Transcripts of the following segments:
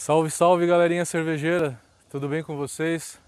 Salve, salve galerinha cervejeira, tudo bem com vocês?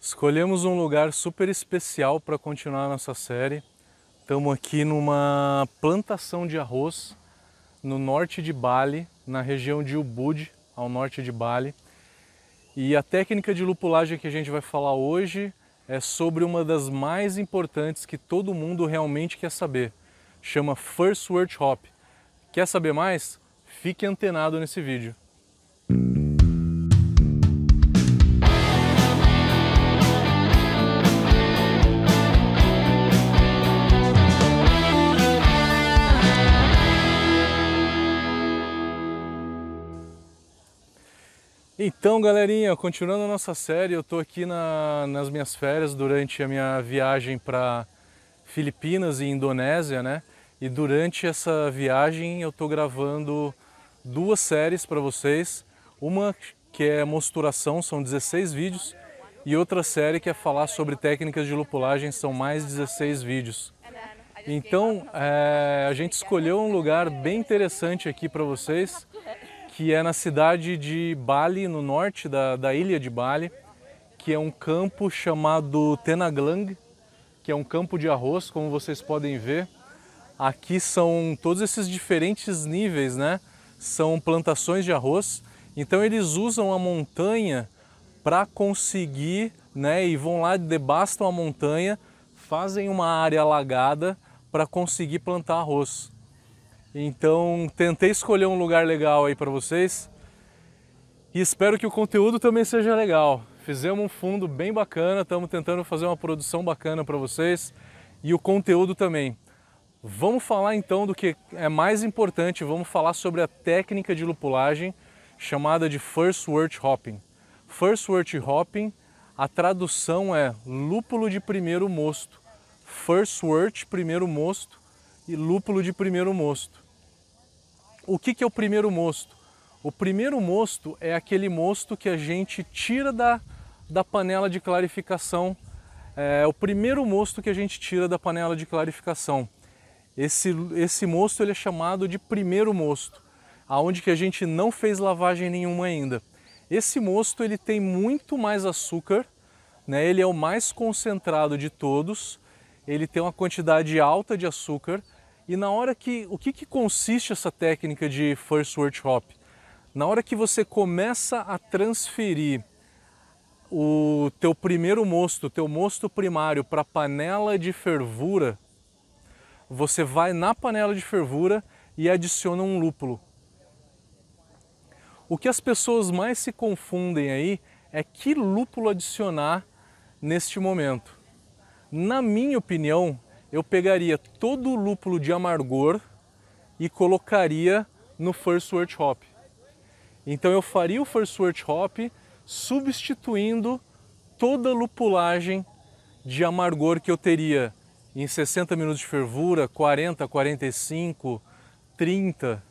Escolhemos um lugar super especial para continuar a nossa série. Estamos aqui numa plantação de arroz no norte de Bali, na região de Ubud, ao norte de Bali. E a técnica de lupulagem que a gente vai falar hoje é sobre uma das mais importantes que todo mundo realmente quer saber. Chama First Word Hop. Quer saber mais? Fique antenado nesse vídeo. Então, galerinha, continuando a nossa série, eu estou aqui na, nas minhas férias durante a minha viagem para Filipinas e Indonésia, né? E durante essa viagem eu estou gravando duas séries para vocês. Uma que é mosturação, são 16 vídeos, e outra série que é falar sobre técnicas de lupulagem, são mais 16 vídeos. Então, é, a gente escolheu um lugar bem interessante aqui para vocês que é na cidade de Bali, no norte da, da ilha de Bali, que é um campo chamado Tenaglang, que é um campo de arroz, como vocês podem ver. Aqui são todos esses diferentes níveis, né? São plantações de arroz. Então eles usam a montanha para conseguir, né? E vão lá, devastam a montanha, fazem uma área alagada para conseguir plantar arroz. Então, tentei escolher um lugar legal aí para vocês e espero que o conteúdo também seja legal. Fizemos um fundo bem bacana, estamos tentando fazer uma produção bacana para vocês e o conteúdo também. Vamos falar então do que é mais importante, vamos falar sobre a técnica de lupulagem chamada de First Word Hopping. First Word Hopping, a tradução é lúpulo de primeiro mosto. First Word, primeiro mosto, e lúpulo de primeiro mosto. O que, que é o primeiro mosto? O primeiro mosto é aquele mosto que a gente tira da, da panela de clarificação. É o primeiro mosto que a gente tira da panela de clarificação. Esse, esse mosto ele é chamado de primeiro mosto, aonde que a gente não fez lavagem nenhuma ainda. Esse mosto ele tem muito mais açúcar, né? ele é o mais concentrado de todos, ele tem uma quantidade alta de açúcar, e na hora que. O que, que consiste essa técnica de first word hop? Na hora que você começa a transferir o teu primeiro mosto, teu mosto primário para a panela de fervura, você vai na panela de fervura e adiciona um lúpulo. O que as pessoas mais se confundem aí é que lúpulo adicionar neste momento. Na minha opinião, eu pegaria todo o lúpulo de amargor e colocaria no First Word Hop. Então eu faria o First Word Hop substituindo toda a lupulagem de amargor que eu teria em 60 minutos de fervura, 40, 45, 30.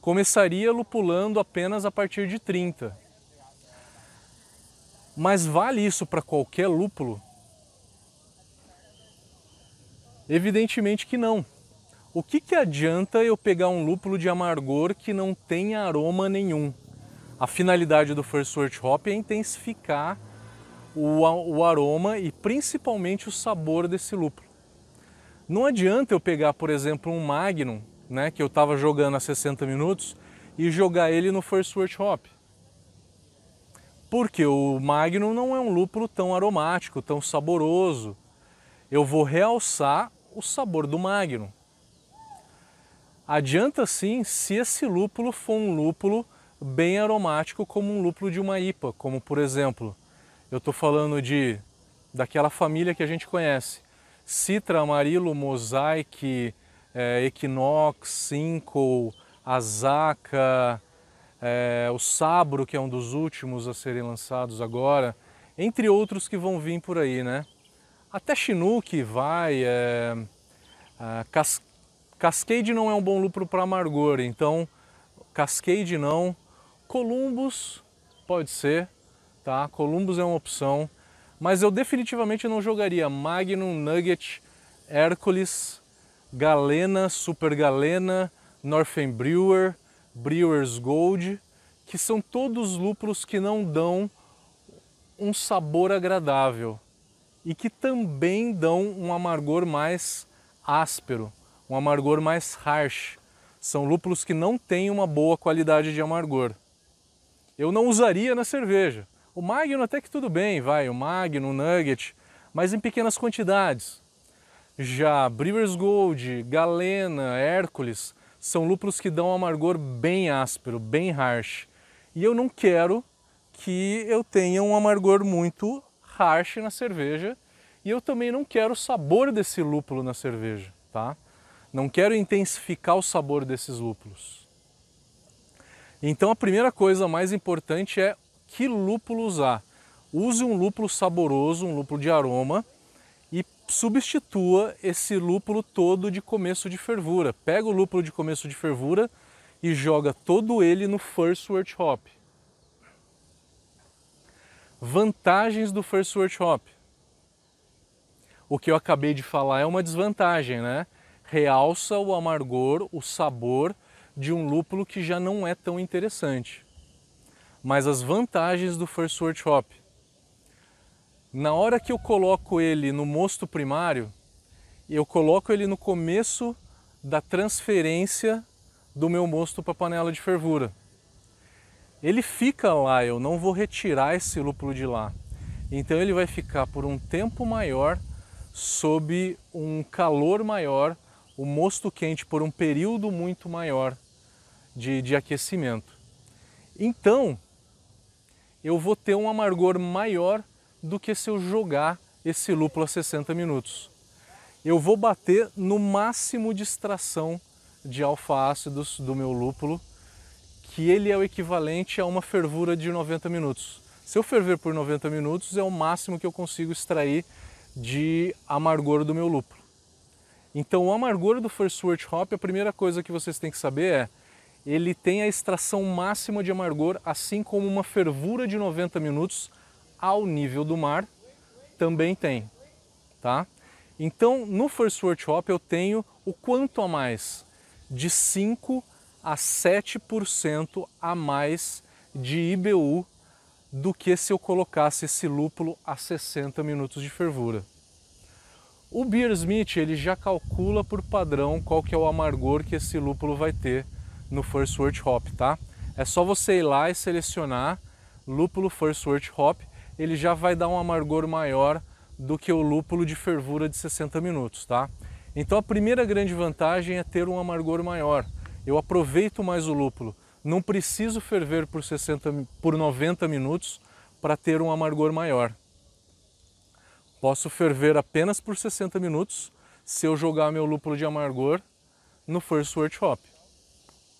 Começaria lupulando apenas a partir de 30. Mas vale isso para qualquer lúpulo? Evidentemente que não. O que, que adianta eu pegar um lúpulo de amargor que não tem aroma nenhum? A finalidade do First Wort Hop é intensificar o, o aroma e principalmente o sabor desse lúpulo. Não adianta eu pegar, por exemplo, um Magnum, né, que eu estava jogando há 60 minutos, e jogar ele no First Wort Hop. Porque o Magnum não é um lúpulo tão aromático, tão saboroso. Eu vou realçar o sabor do Magno. Adianta sim se esse lúpulo for um lúpulo bem aromático como um lúpulo de uma IPA, como por exemplo, eu estou falando de daquela família que a gente conhece, Citra, Amarillo, Mosaic, é, Equinox, Cinco, Azaka, é, o Sabro, que é um dos últimos a serem lançados agora, entre outros que vão vir por aí, né? Até Chinook vai. É, é, cas, cascade não é um bom lúpulo para amargor, então Cascade não. Columbus pode ser, tá? Columbus é uma opção, mas eu definitivamente não jogaria Magnum, Nugget, Hércules, Galena, Super Galena, Northern Brewer, Brewers Gold, que são todos lúpulos que não dão um sabor agradável e que também dão um amargor mais áspero, um amargor mais harsh. São lúpulos que não têm uma boa qualidade de amargor. Eu não usaria na cerveja. O Magno até que tudo bem, vai, o Magno, o Nugget, mas em pequenas quantidades. Já Brewers Gold, Galena, Hércules são lúpulos que dão um amargor bem áspero, bem harsh. E eu não quero que eu tenha um amargor muito harsh na cerveja e eu também não quero o sabor desse lúpulo na cerveja, tá? Não quero intensificar o sabor desses lúpulos. Então a primeira coisa mais importante é que lúpulo usar. Use um lúpulo saboroso, um lúpulo de aroma e substitua esse lúpulo todo de começo de fervura. Pega o lúpulo de começo de fervura e joga todo ele no first wort hop. Vantagens do First Workshop. O que eu acabei de falar é uma desvantagem, né? Realça o amargor, o sabor de um lúpulo que já não é tão interessante. Mas as vantagens do First Workshop. Na hora que eu coloco ele no mosto primário, eu coloco ele no começo da transferência do meu mosto para a panela de fervura ele fica lá, eu não vou retirar esse lúpulo de lá. Então ele vai ficar por um tempo maior sob um calor maior, o um mosto quente por um período muito maior de, de aquecimento. Então eu vou ter um amargor maior do que se eu jogar esse lúpulo a 60 minutos. Eu vou bater no máximo de extração de alfa-ácidos do meu lúpulo que ele é o equivalente a uma fervura de 90 minutos. Se eu ferver por 90 minutos, é o máximo que eu consigo extrair de amargor do meu lúpulo. Então, o amargor do First Wort Hop, a primeira coisa que vocês têm que saber é ele tem a extração máxima de amargor, assim como uma fervura de 90 minutos ao nível do mar também tem, tá? Então, no First Wort Hop eu tenho o quanto a mais de 5 a 7% a mais de IBU do que se eu colocasse esse lúpulo a 60 minutos de fervura. O Beersmith ele já calcula por padrão qual que é o amargor que esse lúpulo vai ter no First Wort Hop, tá? É só você ir lá e selecionar lúpulo First Wort Hop, ele já vai dar um amargor maior do que o lúpulo de fervura de 60 minutos, tá? Então a primeira grande vantagem é ter um amargor maior. Eu aproveito mais o lúpulo. Não preciso ferver por, 60, por 90 minutos para ter um amargor maior. Posso ferver apenas por 60 minutos se eu jogar meu lúpulo de amargor no First Workshop.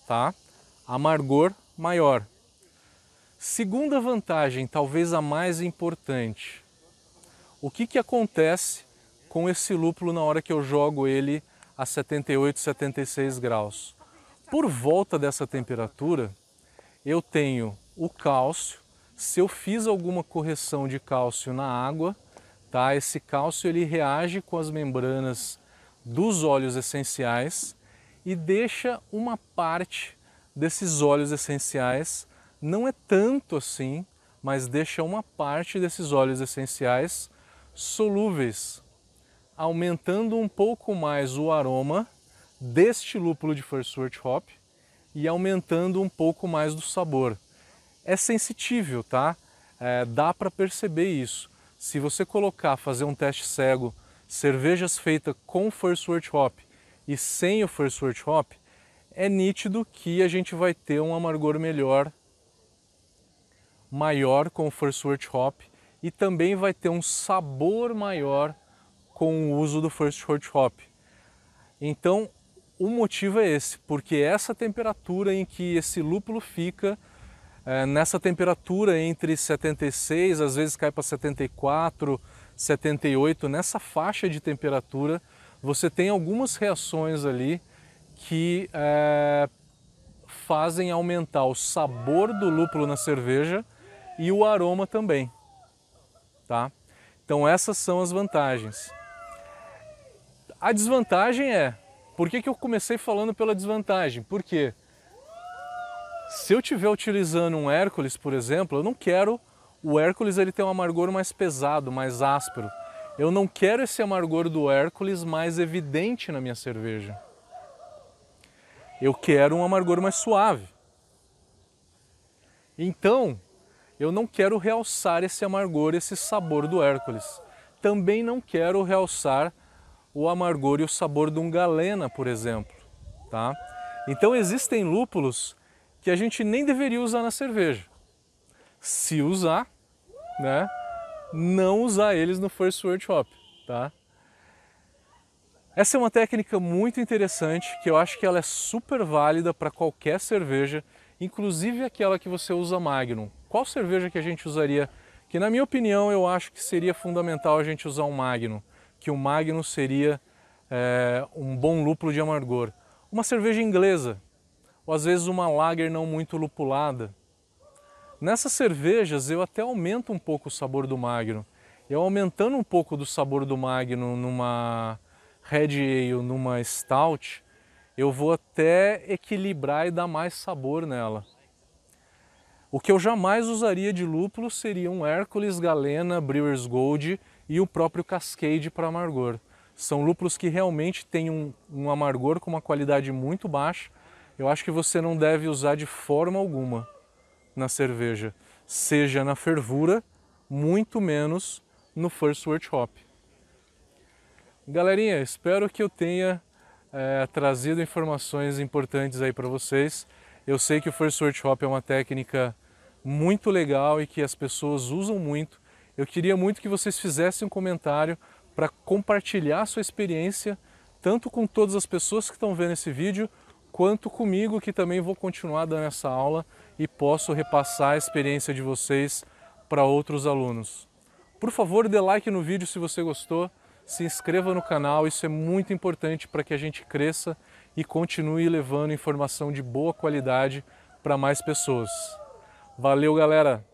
Tá? Amargor maior. Segunda vantagem, talvez a mais importante. O que, que acontece com esse lúpulo na hora que eu jogo ele a 78, 76 graus? Por volta dessa temperatura, eu tenho o cálcio. Se eu fiz alguma correção de cálcio na água, tá? Esse cálcio ele reage com as membranas dos óleos essenciais e deixa uma parte desses óleos essenciais, não é tanto assim, mas deixa uma parte desses óleos essenciais solúveis, aumentando um pouco mais o aroma deste lúpulo de First Hop e aumentando um pouco mais do sabor. É sensitível, tá? É, dá para perceber isso. Se você colocar, fazer um teste cego, cervejas feitas com First Word Hop e sem o First Word Hop, é nítido que a gente vai ter um amargor melhor, maior com o First Word Hop e também vai ter um sabor maior com o uso do First Word Hop. Então, o motivo é esse, porque essa temperatura em que esse lúpulo fica, é, nessa temperatura entre 76, às vezes cai para 74, 78, nessa faixa de temperatura, você tem algumas reações ali que é, fazem aumentar o sabor do lúpulo na cerveja e o aroma também, tá? Então essas são as vantagens. A desvantagem é por que, que eu comecei falando pela desvantagem? Porque se eu estiver utilizando um Hércules, por exemplo, eu não quero o Hércules ele tem um amargor mais pesado, mais áspero. Eu não quero esse amargor do Hércules mais evidente na minha cerveja. Eu quero um amargor mais suave. Então, eu não quero realçar esse amargor, esse sabor do Hércules. Também não quero realçar o amargor e o sabor de um galena, por exemplo. Tá? Então existem lúpulos que a gente nem deveria usar na cerveja. Se usar, né, não usar eles no First Workshop. Tá? Essa é uma técnica muito interessante que eu acho que ela é super válida para qualquer cerveja, inclusive aquela que você usa Magnum. Qual cerveja que a gente usaria? Que na minha opinião eu acho que seria fundamental a gente usar um Magnum que o Magnum seria é, um bom lúpulo de amargor. Uma cerveja inglesa, ou às vezes uma lager não muito lupulada. Nessas cervejas eu até aumento um pouco o sabor do Magnum. Eu aumentando um pouco do sabor do Magnum numa Red Ale, numa Stout, eu vou até equilibrar e dar mais sabor nela. O que eu jamais usaria de lúpulo seria um Hércules Galena Brewers Gold e o próprio Cascade para amargor. São lúpulos que realmente têm um, um amargor com uma qualidade muito baixa. Eu acho que você não deve usar de forma alguma na cerveja, seja na fervura, muito menos no First hop Galerinha, espero que eu tenha é, trazido informações importantes aí para vocês. Eu sei que o First hop é uma técnica muito legal e que as pessoas usam muito eu queria muito que vocês fizessem um comentário para compartilhar sua experiência, tanto com todas as pessoas que estão vendo esse vídeo, quanto comigo, que também vou continuar dando essa aula e posso repassar a experiência de vocês para outros alunos. Por favor, dê like no vídeo se você gostou, se inscreva no canal, isso é muito importante para que a gente cresça e continue levando informação de boa qualidade para mais pessoas. Valeu, galera!